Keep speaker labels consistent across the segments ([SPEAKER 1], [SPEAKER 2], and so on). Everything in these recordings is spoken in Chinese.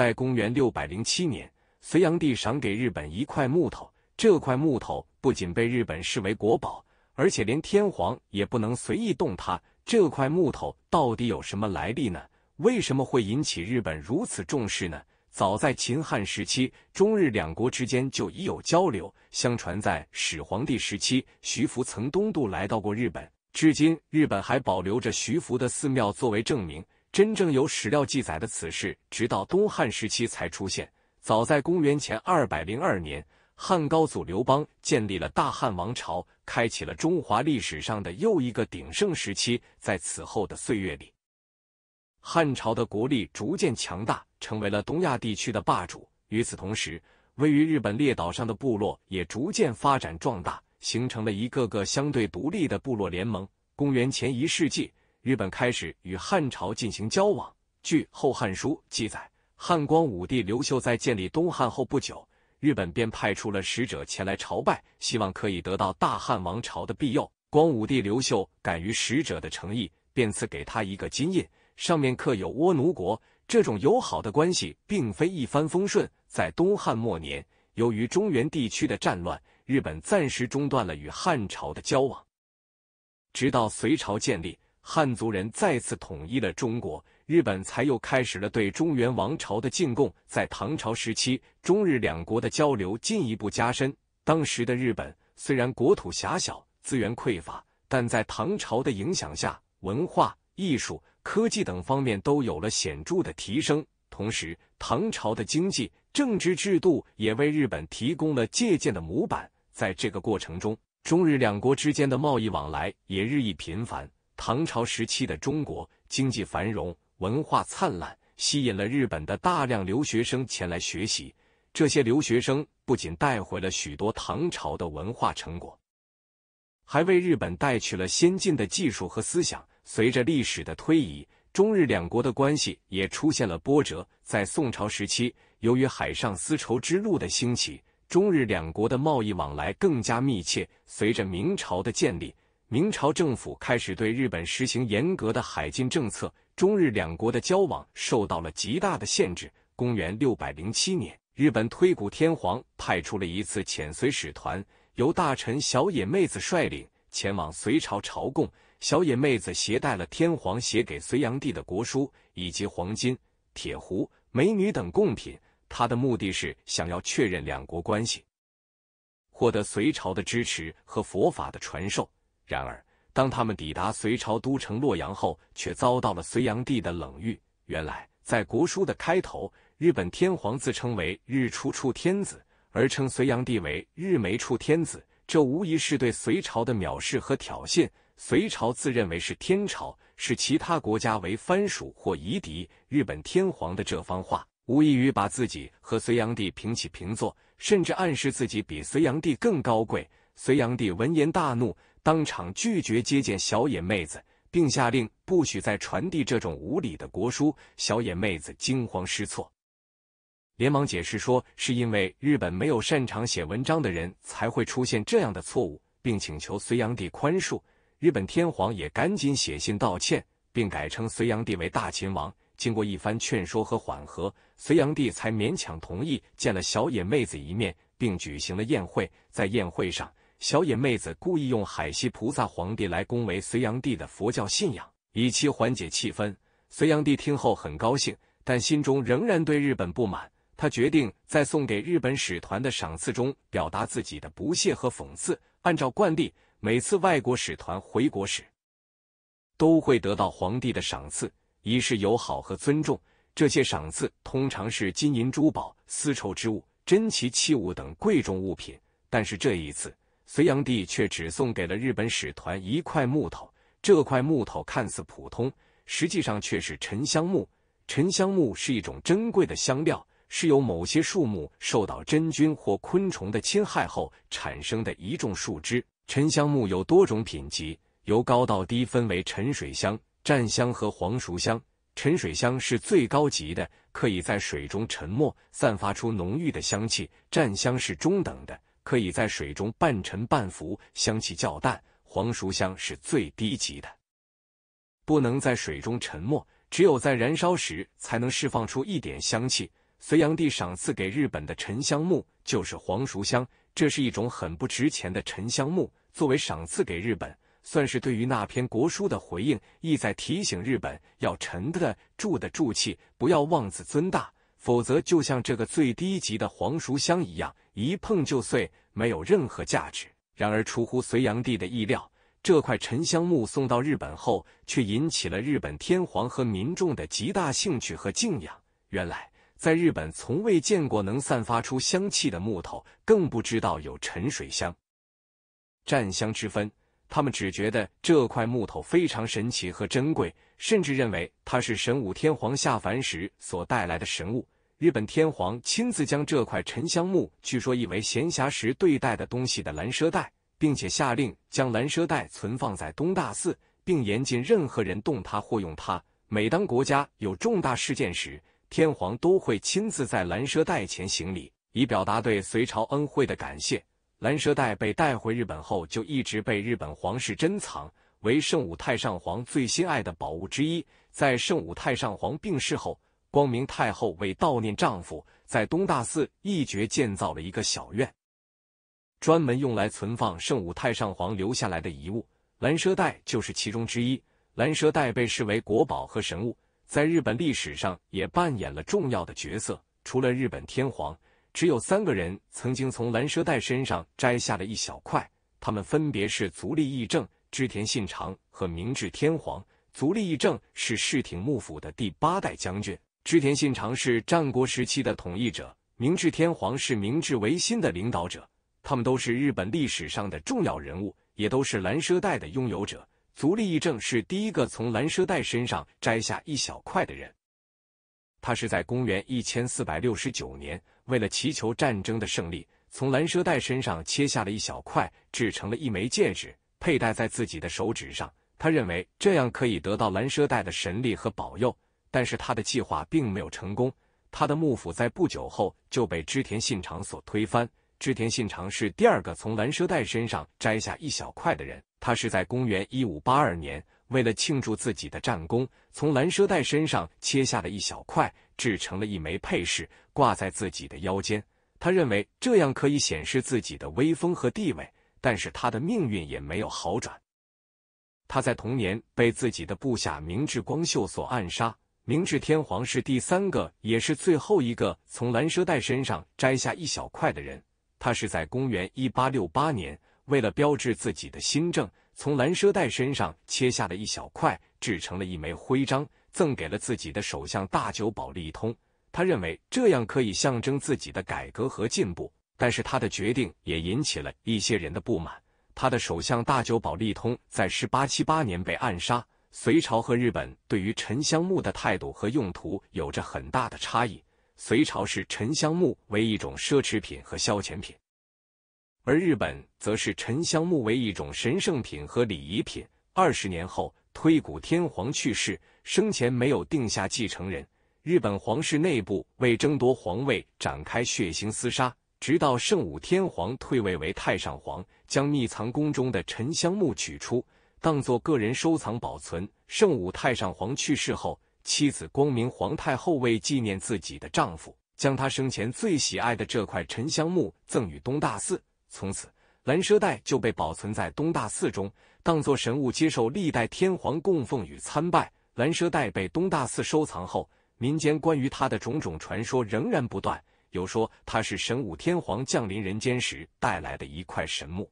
[SPEAKER 1] 在公元六百零七年，隋炀帝赏给日本一块木头。这块木头不仅被日本视为国宝，而且连天皇也不能随意动它。这块木头到底有什么来历呢？为什么会引起日本如此重视呢？早在秦汉时期，中日两国之间就已有交流。相传在始皇帝时期，徐福曾东渡来到过日本，至今日本还保留着徐福的寺庙作为证明。真正有史料记载的此事，直到东汉时期才出现。早在公元前二百零二年，汉高祖刘邦建立了大汉王朝，开启了中华历史上的又一个鼎盛时期。在此后的岁月里，汉朝的国力逐渐强大，成为了东亚地区的霸主。与此同时，位于日本列岛上的部落也逐渐发展壮大，形成了一个个相对独立的部落联盟。公元前一世纪。日本开始与汉朝进行交往。据《后汉书》记载，汉光武帝刘秀在建立东汉后不久，日本便派出了使者前来朝拜，希望可以得到大汉王朝的庇佑。光武帝刘秀感于使者的诚意，便赐给他一个金印，上面刻有“倭奴国”。这种友好的关系并非一帆风顺。在东汉末年，由于中原地区的战乱，日本暂时中断了与汉朝的交往，直到隋朝建立。汉族人再次统一了中国，日本才又开始了对中原王朝的进贡。在唐朝时期，中日两国的交流进一步加深。当时的日本虽然国土狭小、资源匮乏，但在唐朝的影响下，文化艺术、科技等方面都有了显著的提升。同时，唐朝的经济、政治制度也为日本提供了借鉴的模板。在这个过程中，中日两国之间的贸易往来也日益频繁。唐朝时期的中国经济繁荣，文化灿烂，吸引了日本的大量留学生前来学习。这些留学生不仅带回了许多唐朝的文化成果，还为日本带去了先进的技术和思想。随着历史的推移，中日两国的关系也出现了波折。在宋朝时期，由于海上丝绸之路的兴起，中日两国的贸易往来更加密切。随着明朝的建立，明朝政府开始对日本实行严格的海禁政策，中日两国的交往受到了极大的限制。公元六百零七年，日本推古天皇派出了一次遣隋使团，由大臣小野妹子率领前往隋朝朝贡。小野妹子携带了天皇写给隋炀帝的国书以及黄金、铁壶、美女等贡品，他的目的是想要确认两国关系，获得隋朝的支持和佛法的传授。然而，当他们抵达隋朝都城洛阳后，却遭到了隋炀帝的冷遇。原来，在国书的开头，日本天皇自称为“日出处天子”，而称隋炀帝为“日没处天子”。这无疑是对隋朝的藐视和挑衅。隋朝自认为是天朝，视其他国家为藩属或夷狄。日本天皇的这番话，无异于把自己和隋炀帝平起平坐，甚至暗示自己比隋炀帝更高贵。隋炀帝闻言大怒。当场拒绝接见小野妹子，并下令不许再传递这种无礼的国书。小野妹子惊慌失措，连忙解释说，是因为日本没有擅长写文章的人，才会出现这样的错误，并请求隋炀帝宽恕。日本天皇也赶紧写信道歉，并改称隋炀帝为大秦王。经过一番劝说和缓和，隋炀帝才勉强同意见了小野妹子一面，并举行了宴会。在宴会上。小野妹子故意用海西菩萨皇帝来恭维隋炀帝的佛教信仰，以期缓解气氛。隋炀帝听后很高兴，但心中仍然对日本不满。他决定在送给日本使团的赏赐中表达自己的不屑和讽刺。按照惯例，每次外国使团回国时，都会得到皇帝的赏赐，以示友好和尊重。这些赏赐通常是金银珠宝、丝绸之物、珍奇器物等贵重物品，但是这一次。隋炀帝却只送给了日本使团一块木头。这块木头看似普通，实际上却是沉香木。沉香木是一种珍贵的香料，是由某些树木受到真菌或昆虫的侵害后产生的一众树脂。沉香木有多种品级，由高到低分为沉水香、占香和黄熟香。沉水香是最高级的，可以在水中沉没，散发出浓郁的香气。占香是中等的。可以在水中半沉半浮，香气较淡。黄熟香是最低级的，不能在水中沉没，只有在燃烧时才能释放出一点香气。隋炀帝赏赐给日本的沉香木就是黄熟香，这是一种很不值钱的沉香木，作为赏赐给日本，算是对于那篇国书的回应，意在提醒日本要沉得住得住气，不要妄自尊大。否则，就像这个最低级的黄熟香一样，一碰就碎，没有任何价值。然而，出乎隋炀帝的意料，这块沉香木送到日本后，却引起了日本天皇和民众的极大兴趣和敬仰。原来，在日本从未见过能散发出香气的木头，更不知道有沉水香、占香之分。他们只觉得这块木头非常神奇和珍贵，甚至认为它是神武天皇下凡时所带来的神物。日本天皇亲自将这块沉香木，据说意为闲暇时对待的东西的蓝蛇带，并且下令将蓝蛇带存放在东大寺，并严禁任何人动它或用它。每当国家有重大事件时，天皇都会亲自在蓝蛇带前行礼，以表达对隋朝恩惠的感谢。蓝蛇带被带回日本后，就一直被日本皇室珍藏为圣武太上皇最心爱的宝物之一。在圣武太上皇病逝后，光明太后为悼念丈夫，在东大寺一绝建造了一个小院，专门用来存放圣武太上皇留下来的遗物。蓝蛇带就是其中之一。蓝蛇带被视为国宝和神物，在日本历史上也扮演了重要的角色。除了日本天皇。只有三个人曾经从蓝蛇带身上摘下了一小块，他们分别是足利义政、织田信长和明治天皇。足利义政是室町幕府的第八代将军，织田信长是战国时期的统一者，明治天皇是明治维新的领导者。他们都是日本历史上的重要人物，也都是蓝蛇带的拥有者。足利义政是第一个从蓝蛇带身上摘下一小块的人。他是在公元一千四百六十九年，为了祈求战争的胜利，从蓝蛇带身上切下了一小块，制成了一枚戒指，佩戴在自己的手指上。他认为这样可以得到蓝蛇带的神力和保佑。但是他的计划并没有成功，他的幕府在不久后就被织田信长所推翻。织田信长是第二个从蓝蛇带身上摘下一小块的人。他是在公元一五八二年。为了庆祝自己的战功，从蓝奢带身上切下了一小块，制成了一枚佩饰，挂在自己的腰间。他认为这样可以显示自己的威风和地位，但是他的命运也没有好转。他在同年被自己的部下明治光秀所暗杀。明治天皇是第三个，也是最后一个从蓝奢带身上摘下一小块的人。他是在公元一八六八年，为了标志自己的新政。从蓝奢带身上切下了一小块，制成了一枚徽章，赠给了自己的首相大久保利通。他认为这样可以象征自己的改革和进步，但是他的决定也引起了一些人的不满。他的首相大久保利通在1878年被暗杀。隋朝和日本对于沉香木的态度和用途有着很大的差异。隋朝视沉香木为一种奢侈品和消遣品。而日本则是沉香木为一种神圣品和礼仪品。二十年后，推古天皇去世，生前没有定下继承人。日本皇室内部为争夺皇位展开血腥厮杀，直到圣武天皇退位为太上皇，将秘藏宫中的沉香木取出，当作个人收藏保存。圣武太上皇去世后，妻子光明皇太后为纪念自己的丈夫，将他生前最喜爱的这块沉香木赠与东大寺。从此，蓝舍带就被保存在东大寺中，当作神物接受历代天皇供奉与参拜。蓝舍带被东大寺收藏后，民间关于它的种种传说仍然不断。有说它是神武天皇降临人间时带来的一块神木，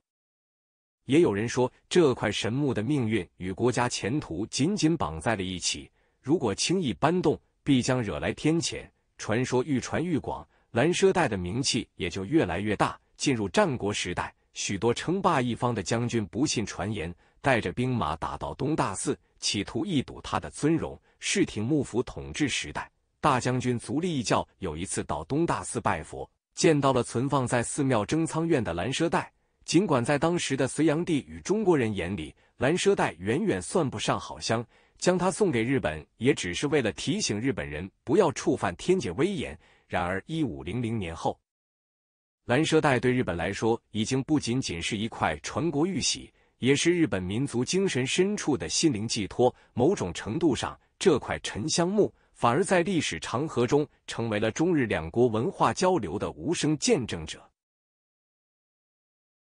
[SPEAKER 1] 也有人说这块神木的命运与国家前途紧紧绑在了一起，如果轻易搬动，必将惹来天谴。传说愈传愈广，蓝舍带的名气也就越来越大。进入战国时代，许多称霸一方的将军不信传言，带着兵马打到东大寺，企图一睹他的尊容。室町幕府统治时代，大将军足利义教有一次到东大寺拜佛，见到了存放在寺庙征仓院的蓝麝袋。尽管在当时的隋炀帝与中国人眼里，蓝麝袋远远算不上好香，将它送给日本也只是为了提醒日本人不要触犯天界威严。然而，一五零零年后。蓝舍带对日本来说，已经不仅仅是一块传国玉玺，也是日本民族精神深处的心灵寄托。某种程度上，这块沉香木反而在历史长河中，成为了中日两国文化交流的无声见证者。